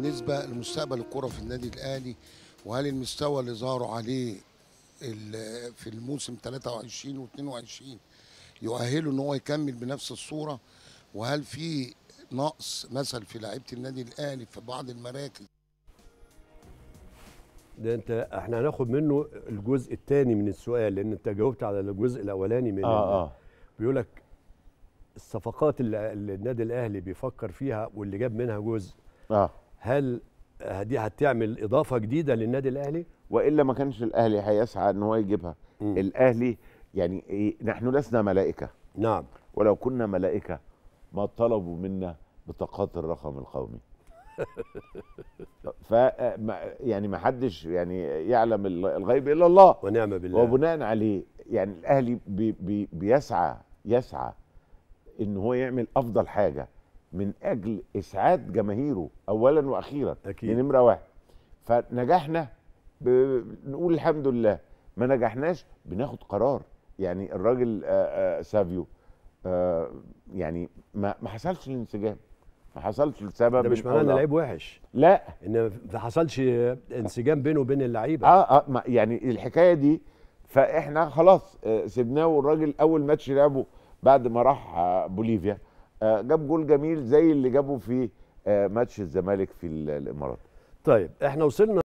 بالنسبه لمستقبل الكره في النادي الاهلي وهل المستوى اللي ظهروا عليه في الموسم 23 و22 يؤهله ان هو يكمل بنفس الصوره وهل في نقص مثل في لعيبه النادي الاهلي في بعض المراكز ده انت احنا هناخد منه الجزء الثاني من السؤال لان انت جاوبت على الجزء الاولاني من آه آه. بيقول لك الصفقات اللي النادي الاهلي بيفكر فيها واللي جاب منها جزء آه. هل دي هتعمل اضافه جديده للنادي الاهلي والا ما كانش الاهلي هيسعى ان هو يجيبها م. الاهلي يعني إيه نحن لسنا ملائكه نعم ولو كنا ملائكه ما طلبوا منا بطاقات الرقم القومي ف يعني ما حدش يعني يعلم الغيب الا الله ونعم بالله وبناء عليه يعني الاهلي بي بي بيسعى يسعى ان هو يعمل افضل حاجه من اجل اسعاد جماهيره اولا واخيرا اكيد نمره واحد فنجحنا نقول الحمد لله ما نجحناش بناخد قرار يعني الراجل سافيو يعني ما ما حصلش الانسجام ما حصلش لسبب ده مش معناه ان اللعيب وحش لا ان ما حصلش انسجام بينه وبين اللعيبه اه اه ما يعني الحكايه دي فاحنا خلاص سيبناه والراجل اول ماتش لعبه بعد ما راح بوليفيا آه، جاب جول جميل زي اللي جابه في آه، ماتش الزمالك في الامارات طيب احنا وصلنا